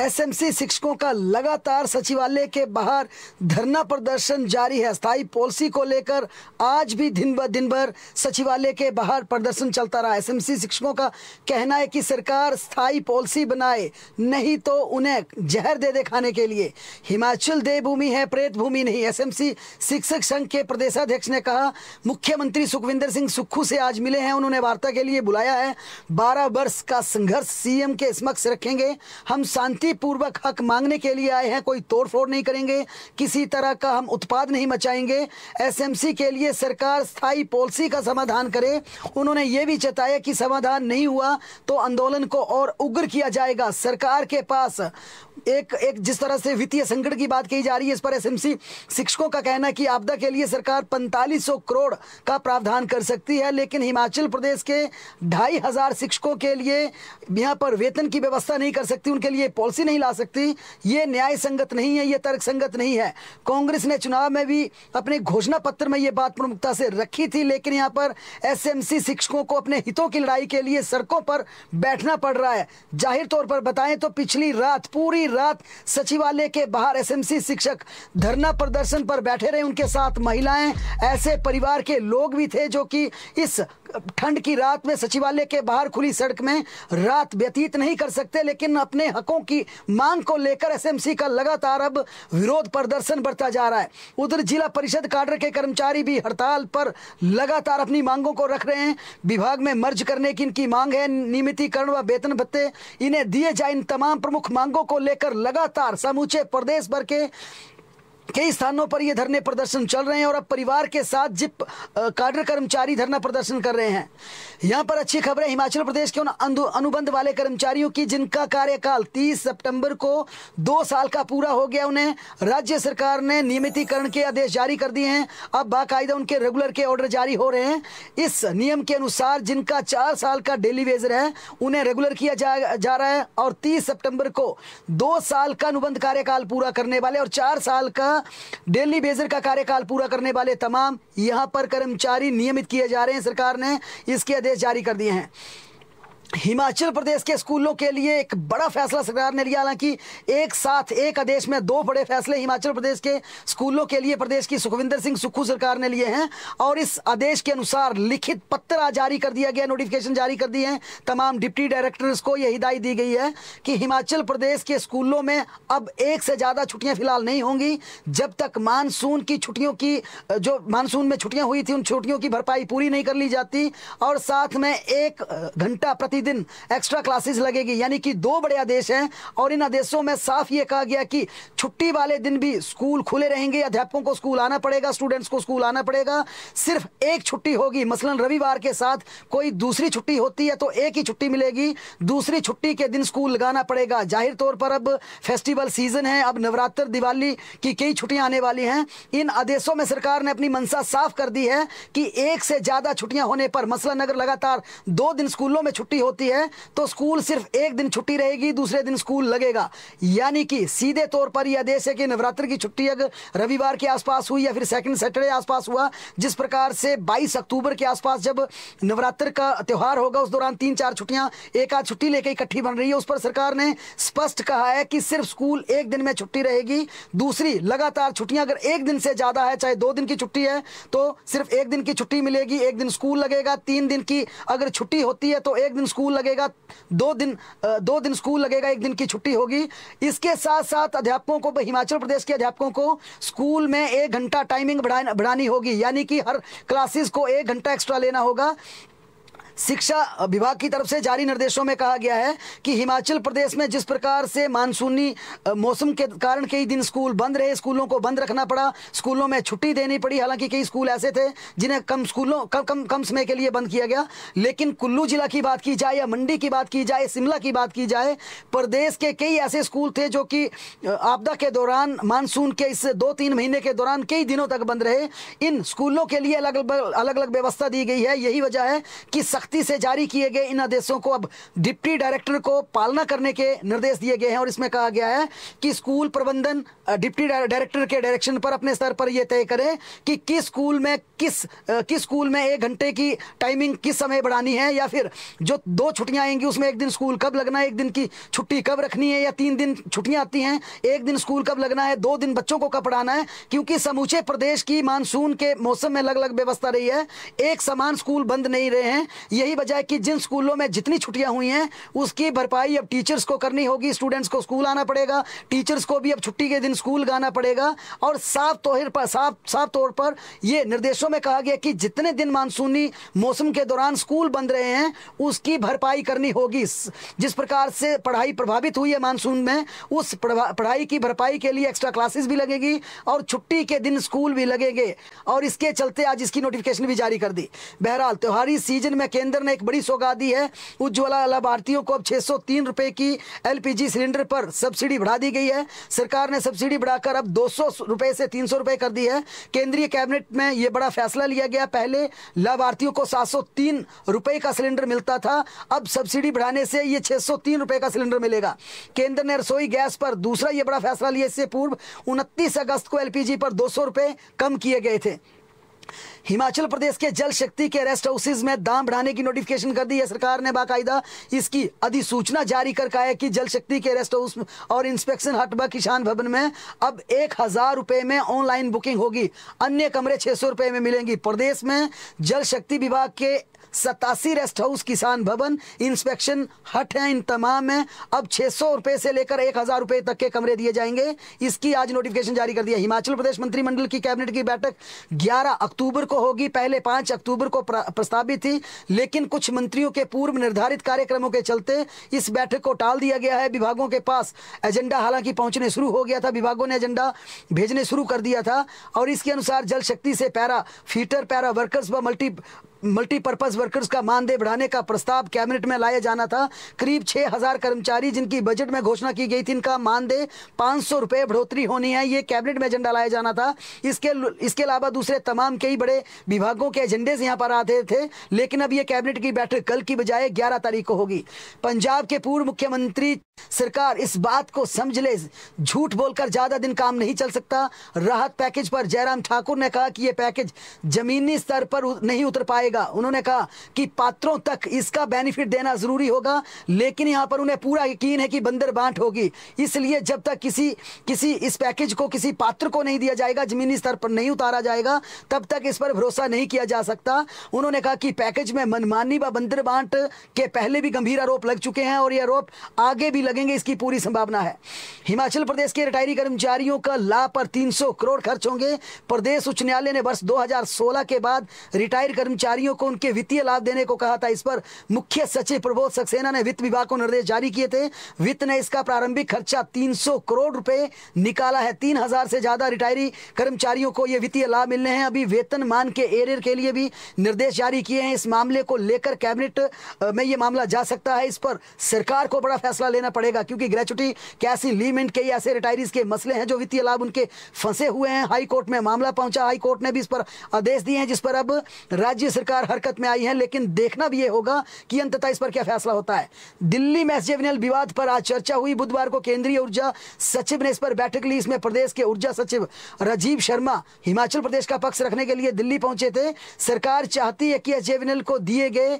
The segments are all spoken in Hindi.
एसएमसी शिक्षकों का लगातार सचिवालय के बाहर धरना प्रदर्शन जारी है स्थायी पॉलिसी को लेकर आज भी दिन ब दिन भर सचिवालय के बाहर प्रदर्शन चलता रहा एसएमसी शिक्षकों का कहना है कि सरकार स्थायी पॉलिसी बनाए नहीं तो उन्हें जहर दे दिखाने के लिए हिमाचल देवभूमि है प्रेत भूमि नहीं एस शिक्षक संघ के प्रदेशाध्यक्ष ने कहा मुख्यमंत्री सुखविंदर सिंह सुक्खू से आज मिले हैं उन्होंने वार्ता के लिए बुलाया है बारह वर्ष का संघर्ष सीएम के समक्ष रखेंगे हम शांति शांति पूर्वक हक मांगने के लिए आए हैं कोई तोड़फोड़ नहीं करेंगे किसी तरह का हम उत्पाद नहीं मचाएंगे एसएमसी के लिए सरकार स्थायी पॉलिसी का समाधान करे उन्होंने ये भी जताया कि समाधान नहीं हुआ तो आंदोलन को और उग्र किया जाएगा सरकार के पास एक एक जिस तरह से वित्तीय संकट की बात कही जा रही है इस पर एसएमसी शिक्षकों का कहना कि आपदा के लिए सरकार पैंतालीस करोड़ का प्रावधान कर सकती है लेकिन हिमाचल प्रदेश के ढाई हजार शिक्षकों के लिए यहां पर वेतन की व्यवस्था नहीं कर सकती उनके लिए पॉलिसी कुर्सी नहीं ला सकती ये न्याय संगत नहीं है ये तर्क संगत नहीं है कांग्रेस ने चुनाव में भी अपने घोषणा पत्र में ये बात प्रमुखता से रखी थी लेकिन यहाँ पर एसएमसी शिक्षकों को अपने हितों की लड़ाई के लिए सड़कों पर बैठना पड़ रहा है जाहिर तौर पर बताएं तो पिछली रात पूरी रात सचिवालय के बाहर एसएमसी शिक्षक धरना प्रदर्शन पर बैठे रहे उनके साथ महिलाएं ऐसे परिवार के लोग भी थे जो कि इस ठंड की रात में सचिवालय के बाहर खुली सड़क में रात व्यतीत नहीं कर सकते लेकिन अपने हकों की मांग को लेकर एसएमसी का लगातार अब विरोध प्रदर्शन बढ़ता जा रहा है उधर जिला परिषद काडर के कर्मचारी भी हड़ताल पर लगातार अपनी मांगों को रख रहे हैं विभाग में मर्ज करने की इनकी मांग है नियमितीकरण व वेतन भत्ते इन्हें दिए जाए इन तमाम प्रमुख मांगों को लेकर लगातार समूचे प्रदेश भर के कई स्थानों पर ये धरने प्रदर्शन चल रहे हैं और अब परिवार के साथ जिप काडर कर्मचारी धरना प्रदर्शन कर रहे हैं यहाँ पर अच्छी खबर है हिमाचल प्रदेश के उन अनुबंध वाले कर्मचारियों की जिनका कार्यकाल 30 सितंबर को दो साल का पूरा हो गया उन्हें राज्य सरकार ने नियमितीकरण के आदेश जारी कर दिए हैं अब बाकायदा उनके रेगुलर के ऑर्डर जारी हो रहे हैं इस नियम के अनुसार जिनका चार साल का डेली वेजर है उन्हें रेगुलर किया जा, जा रहा है और तीस सितंबर को दो साल का अनुबंध कार्यकाल पूरा करने वाले और चार साल का डेली बेजर का कार्यकाल पूरा करने वाले तमाम यहाँ पर कर्मचारी नियमित किए जा रहे हैं सरकार ने इसके आदेश जारी कर दिए हैं हिमाचल प्रदेश के स्कूलों के लिए एक बड़ा फैसला सरकार ने लिया हालांकि एक साथ एक आदेश में दो बड़े फैसले हिमाचल प्रदेश के स्कूलों के लिए प्रदेश की सुखविंदर सिंह सुक्खू सरकार ने लिए हैं और इस आदेश के अनुसार लिखित पत्र जारी कर दिया गया नोटिफिकेशन जारी कर दिए हैं तमाम डिप्टी डायरेक्टर्स को यह हिदायत दी गई है कि हिमाचल प्रदेश के स्कूलों में अब एक से ज़्यादा छुट्टियाँ फिलहाल नहीं होंगी जब तक मानसून की छुट्टियों की जो मानसून में छुट्टियाँ हुई थी उन छुट्टियों की भरपाई पूरी नहीं कर ली जाती और साथ में एक घंटा प्रति प्रतिदिन एक्स्ट्रा क्लासेस लगेगी यानी कि दो बड़े आदेश हैं और इन आदेशों में साफ ये कहा गया कि छुट्टी वाले दिन भी स्कूल खुले रहेंगे अध्यापकों को स्कूल आना पड़ेगा स्टूडेंट्स को स्कूल आना पड़ेगा सिर्फ एक छुट्टी होगी मसलन रविवार के साथ कोई दूसरी छुट्टी होती है तो एक ही छुट्टी मिलेगी दूसरी छुट्टी के दिन स्कूल लगाना पड़ेगा जाहिर तौर पर अब फेस्टिवल सीजन है अब नवरात्र दिवाली की कई छुट्टियां आने वाली हैं इन आदेशों में सरकार ने अपनी मंशा साफ कर दी है कि एक से ज़्यादा छुट्टियां होने पर मसलन अगर लगातार दो दिन स्कूलों में छुट्टी हो होती है तो स्कूल सिर्फ एक दिन छुट्टी रहेगी दूसरे दिन स्कूल लगेगा यानी कि सीधे तौर पर यह आदेश है कि नवरात्र की छुट्टी अगर रविवार के आसपास हुई या फिर सेकंड सैटरडे आसपास हुआ जिस प्रकार से 22 अक्टूबर के आसपास जब नवरात्र का त्यौहार होगा उस दौरान तीन चार छुट्टियां एक आध छुट्टी लेकर इकट्ठी बन रही है उस पर सरकार ने स्पष्ट कहा है कि सिर्फ स्कूल एक दिन में छुट्टी रहेगी दूसरी लगातार छुट्टियां अगर एक दिन से ज्यादा है चाहे दो दिन की छुट्टी है तो सिर्फ एक दिन की छुट्टी मिलेगी एक दिन स्कूल लगेगा तीन दिन की अगर छुट्टी होती है तो एक दिन स्कूल लगेगा दो दिन दो दिन स्कूल लगेगा एक दिन की छुट्टी होगी इसके साथ साथ अध्यापकों को हिमाचल प्रदेश के अध्यापकों को स्कूल में एक घंटा टाइमिंग बढ़ानी होगी यानी कि हर क्लासेस को एक घंटा एक्स्ट्रा लेना होगा शिक्षा विभाग की तरफ से जारी निर्देशों में कहा गया है कि हिमाचल प्रदेश में जिस प्रकार से मानसूनी मौसम के कारण कई दिन स्कूल बंद रहे स्कूलों को बंद रखना पड़ा स्कूलों में छुट्टी देनी पड़ी हालांकि कई स्कूल ऐसे थे जिन्हें कम स्कूलों कम कम कम समय के लिए बंद किया गया लेकिन कुल्लू जिला की बात की जाए या मंडी की बात की जाए शिमला की बात की जाए प्रदेश के कई ऐसे स्कूल थे जो कि आपदा के दौरान मानसून के इस दो तीन महीने के दौरान कई दिनों तक बंद रहे इन स्कूलों के लिए अलग अलग अलग व्यवस्था दी गई है यही वजह है कि सख्त सख्ती से जारी किए गए इन आदेशों को अब डिप्टी डायरेक्टर को पालना करने के निर्देश दिए गए हैं और इसमें कहा गया है कि स्कूल प्रबंधन डिप्टी डायरेक्टर के डायरेक्शन पर अपने स्तर पर यह तय करें कि किस स्कूल में किस किस स्कूल में एक घंटे की टाइमिंग किस समय बढ़ानी है या फिर जो दो छुट्टियाँ आएंगी उसमें एक दिन स्कूल कब लगना है एक दिन की छुट्टी कब रखनी है या तीन दिन छुट्टियाँ आती हैं एक दिन स्कूल कब लगना है दो दिन बच्चों को कब पढ़ाना है क्योंकि समूचे प्रदेश की मानसून के मौसम में अलग अलग व्यवस्था रही है एक समान स्कूल बंद नहीं रहे हैं यही वजह है कि जिन स्कूलों में जितनी छुट्टियां हुई हैं उसकी भरपाई अब टीचर्स को करनी होगी स्टूडेंट्स को स्कूल आना पड़ेगा टीचर्स को भी अब छुट्टी के दिन स्कूल गाना पड़ेगा और साफ तौर पर साफ साफ तौर पर ये निर्देशों में कहा गया कि जितने दिन मानसूनी मौसम के दौरान स्कूल बंद रहे हैं उसकी भरपाई करनी होगी जिस प्रकार से पढ़ाई प्रभावित हुई है मानसून में उस पढ़ाई की भरपाई के लिए एक्स्ट्रा क्लासेस भी लगेगी और छुट्टी के दिन स्कूल भी लगेंगे और इसके चलते आज इसकी नोटिफिकेशन भी जारी कर दी बहरहाल त्योहारी सीजन में केंद्र केंद्र ने एक बड़ी सौगा दी है उज्ज्वला लाभार्थियों को अब छह सौ की एल सिलेंडर पर सब्सिडी बढ़ा दी गई है सरकार ने सब्सिडी बढ़ाकर अब दो सौ से तीन सौ कर दी है केंद्रीय कैबिनेट में यह बड़ा फैसला लिया गया पहले लाभार्थियों को सात सौ का सिलेंडर मिलता था अब सब्सिडी बढ़ाने से यह छह सौ का सिलेंडर मिलेगा केंद्र ने रसोई गैस पर दूसरा यह बड़ा फैसला लिया इससे पूर्व उनतीस अगस्त को एलपीजी पर दो रुपए कम किए गए थे हिमाचल प्रदेश के जल शक्ति के रेस्ट हाउसेज में दाम बढ़ाने की नोटिफिकेशन कर दी है सरकार ने बाकायदा इसकी अधिसूचना जारी कर कहा है कि जल शक्ति के रेस्ट हाउस और इंस्पेक्शन हटबा किसान भवन में अब एक हजार रुपए में ऑनलाइन बुकिंग होगी अन्य कमरे छह सौ रुपए में मिलेंगी प्रदेश में जल शक्ति विभाग के सतासी रेस्ट हाउस किसान भवन इंस्पेक्शन हट है इन तमाम है अब छह सौ रुपए से लेकर एक हज़ार रुपए तक के कमरे दिए जाएंगे इसकी आज नोटिफिकेशन जारी कर दिया हिमाचल प्रदेश मंत्रिमंडल की कैबिनेट की बैठक ग्यारह अक्टूबर को होगी पहले पांच अक्टूबर को प्रस्तावित थी लेकिन कुछ मंत्रियों के पूर्व निर्धारित कार्यक्रमों के चलते इस बैठक को टाल दिया गया है विभागों के पास एजेंडा हालांकि पहुंचने शुरू हो गया था विभागों ने एजेंडा भेजने शुरू कर दिया था और इसके अनुसार जल शक्ति से पैरा फीटर पैरा वर्कर्स व मल्टी मल्टीपर्पज वर्कर्स का मानदेय बढ़ाने का प्रस्ताव कैबिनेट में लाया जाना था करीब 6000 कर्मचारी जिनकी बजट में घोषणा की गई थी इनका मानदेय पाँच सौ रुपये बढ़ोतरी होनी है ये कैबिनेट में एजेंडा लाया जाना था इसके इसके अलावा दूसरे तमाम कई बड़े विभागों के एजेंडेज यहाँ पर आते थे लेकिन अब ये कैबिनेट की बैठक कल की बजाय ग्यारह तारीख को होगी पंजाब के पूर्व मुख्यमंत्री सरकार इस बात को समझ ले झूठ बोलकर ज़्यादा दिन काम नहीं चल सकता राहत पैकेज पर जयराम ठाकुर ने कहा कि ये पैकेज जमीनी स्तर पर नहीं उतर पाए जाएगा उन्होंने कहा कि पात्रों तक इसका बेनिफिट देना जरूरी होगा लेकिन यहाँ पर उन्हें पूरा यकीन है कि बंदर बांट होगी इसलिए जब तक किसी किसी इस पैकेज को किसी पात्र को नहीं दिया जाएगा जमीनी स्तर पर नहीं उतारा जाएगा तब तक इस पर भरोसा नहीं किया जा सकता उन्होंने कहा कि पैकेज में मनमानी व बंदर बांट के पहले भी गंभीर आरोप लग चुके हैं और ये आरोप आगे भी लगेंगे इसकी पूरी संभावना है हिमाचल प्रदेश के रिटायरी कर्मचारियों का लाभ पर 300 करोड़ खर्च होंगे प्रदेश उच्च न्यायालय ने वर्ष 2016 के बाद रिटायर कर्मचारी अधिकारियों को उनके वित्तीय लाभ देने को कहा था इस पर मुख्य सचिव प्रबोध सक्सेना ने वित्त विभाग को निर्देश जारी किए थे वित्त ने इसका प्रारंभिक खर्चा 300 करोड़ रुपए निकाला है 3000 से ज्यादा रिटायरी कर्मचारियों को ये वित्तीय लाभ मिलने हैं अभी वेतन मान के एरियर के लिए भी निर्देश जारी किए हैं इस मामले को लेकर कैबिनेट में ये मामला जा सकता है इस पर सरकार को बड़ा फैसला लेना पड़ेगा क्योंकि ग्रेचुटी कैसी लीमेंट के ऐसे रिटायरीज के मसले हैं जो वित्तीय लाभ उनके फंसे हुए हैं हाईकोर्ट में मामला पहुंचा हाईकोर्ट ने भी इस पर आदेश दिए हैं जिस पर अब राज्य सरकार सरकार हरकत में आई है लेकिन देखना भी ये होगा कि अंततः इस पर क्या फैसला होता है दिल्ली में एसजेवीएनएल विवाद पर आज चर्चा हुई बुधवार को केंद्रीय ऊर्जा सचिव ने इस पर बैठक ली इसमें प्रदेश के ऊर्जा सचिव राजीव शर्मा हिमाचल प्रदेश का पक्ष रखने के लिए दिल्ली पहुंचे थे सरकार चाहती है कि एसजेवीएनएल को दिए गए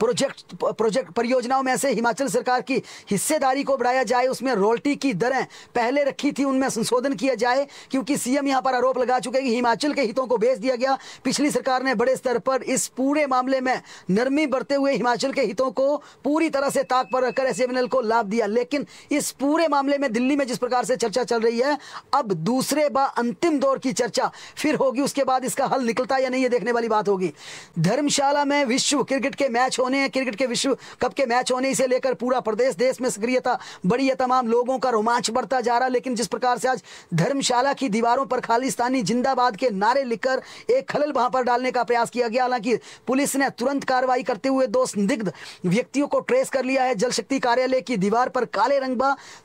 प्रोजेक्ट प्रोजेक्ट परियोजनाओं में से हिमाचल सरकार की हिस्सेदारी को बढ़ाया जाए उसमें रॉयल्टी की दरें पहले रखी थी उनमें संशोधन किया जाए क्योंकि सीएम यहां पर आरोप लगा चुके हैं कि हिमाचल के हितों को बेच दिया गया पिछली सरकार ने बड़े स्तर पर इस पूरे मामले में नरमी बरते हुए हिमाचल के हितों को पूरी तरह से ताक पर रखकर एस को लाभ दिया लेकिन इस पूरे मामले में दिल्ली में जिस प्रकार से चर्चा चल रही है अब दूसरे व अंतिम दौर की चर्चा फिर होगी उसके बाद इसका हल निकलता या नहीं ये देखने वाली बात होगी धर्मशाला में विश्व क्रिकेट के मैच मैच होने हैं क्रिकेट के विश्व कप के मैच होने से लेकर पूरा प्रदेश देश में सक्रियता बड़ी है तमाम लोगों का रोमांच बढ़ता जा रहा लेकिन जिस प्रकार से आज धर्मशाला की दीवारों पर खालिस्तानी जिंदाबाद के नारे लिखकर एक खलल वहां पर डालने का प्रयास किया गया हालांकि पुलिस ने तुरंत कार्रवाई करते हुए दो संदिग्ध व्यक्तियों को ट्रेस कर लिया है जल शक्ति कार्यालय की दीवार पर काले रंग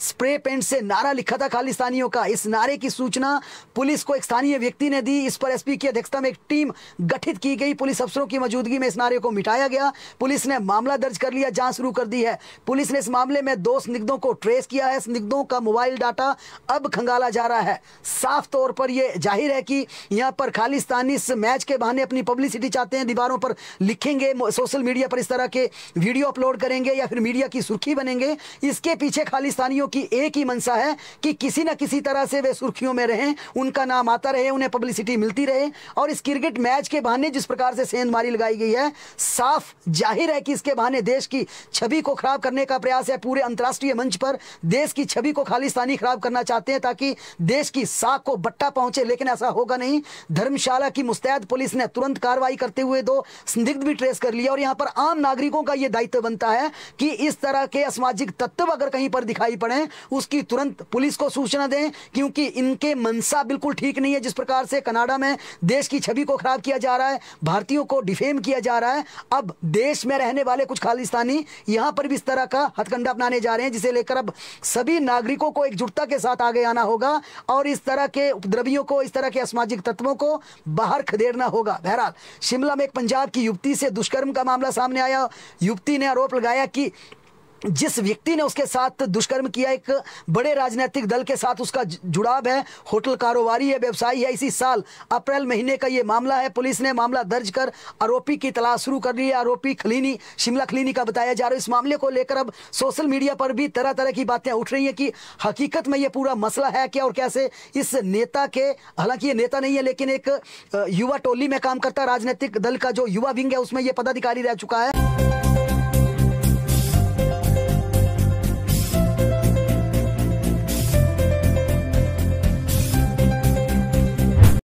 स्प्रे पेंट से नारा लिखा था खालिस्तानियों का इस नारे की सूचना पुलिस को एक स्थानीय व्यक्ति ने दी इस पर एसपी की अध्यक्षता में एक टीम गठित की गई पुलिस अफसरों की मौजूदगी में इस नारे को मिटाया गया पुलिस ने मामला दर्ज कर लिया जांच शुरू कर दी है पुलिस ने इस मामले में दो स्निग्धों को ट्रेस किया है स्निग्धों का मोबाइल डाटा अब खंगाला जा रहा है साफ तौर पर यह जाहिर है कि यहां पर खालिस्तानी मैच के बहाने अपनी पब्लिसिटी चाहते हैं दीवारों पर लिखेंगे सोशल मीडिया पर इस तरह के वीडियो अपलोड करेंगे या फिर मीडिया की सुर्खी बनेंगे इसके पीछे खालिस्तानियों की एक ही मंशा है कि किसी ना किसी तरह से वे सुर्खियों में रहें उनका नाम आता रहे उन्हें पब्लिसिटी मिलती रहे और इस क्रिकेट मैच के बहाने जिस प्रकार से सेंधमारी लगाई गई है साफ जाहिर है कि इसके बहाने देश की छवि को खराब करने का प्रयास है पूरे अंतर्राष्ट्रीय मंच पर देश की छवि को खालिस्तानी खराब करना चाहते हैं ताकि देश की साख को बट्टा पहुंचे लेकिन ऐसा होगा नहीं धर्मशाला की मुस्तैद पुलिस ने तुरंत कार्रवाई करते हुए दो संदिग्ध भी ट्रेस कर लिया और यहां पर आम नागरिकों का यह दायित्व बनता है कि इस तरह के असामाजिक तत्व अगर कहीं पर दिखाई पड़े उसकी तुरंत पुलिस को सूचना दें क्योंकि इनके मनसा बिल्कुल ठीक नहीं है जिस प्रकार से कनाडा में देश की छवि को खराब किया जा रहा है भारतीयों को डिफेम किया जा रहा है अब देश देश में रहने वाले कुछ खालिस्तानी यहां पर भी इस तरह का हथकंडा अपनाने जा रहे हैं जिसे लेकर अब सभी नागरिकों को एकजुटता के साथ आगे आना होगा और इस तरह के उपद्रवियों को इस तरह के असामाजिक तत्वों को बाहर खदेड़ना होगा बहरहाल शिमला में एक पंजाब की युवती से दुष्कर्म का मामला सामने आया युवती ने आरोप लगाया कि जिस व्यक्ति ने उसके साथ दुष्कर्म किया एक बड़े राजनीतिक दल के साथ उसका जुड़ाव है होटल कारोबारी है व्यवसायी है इसी साल अप्रैल महीने का ये मामला है पुलिस ने मामला दर्ज कर आरोपी की तलाश शुरू कर ली है आरोपी खलीनी शिमला खलीनी का बताया जा रहा है इस मामले को लेकर अब सोशल मीडिया पर भी तरह तरह की बातें उठ रही हैं कि हकीकत में ये पूरा मसला है क्या और कैसे इस नेता के हालांकि ये नेता नहीं है लेकिन एक युवा टोली में काम करता राजनीतिक दल का जो युवा विंग है उसमें ये पदाधिकारी रह चुका है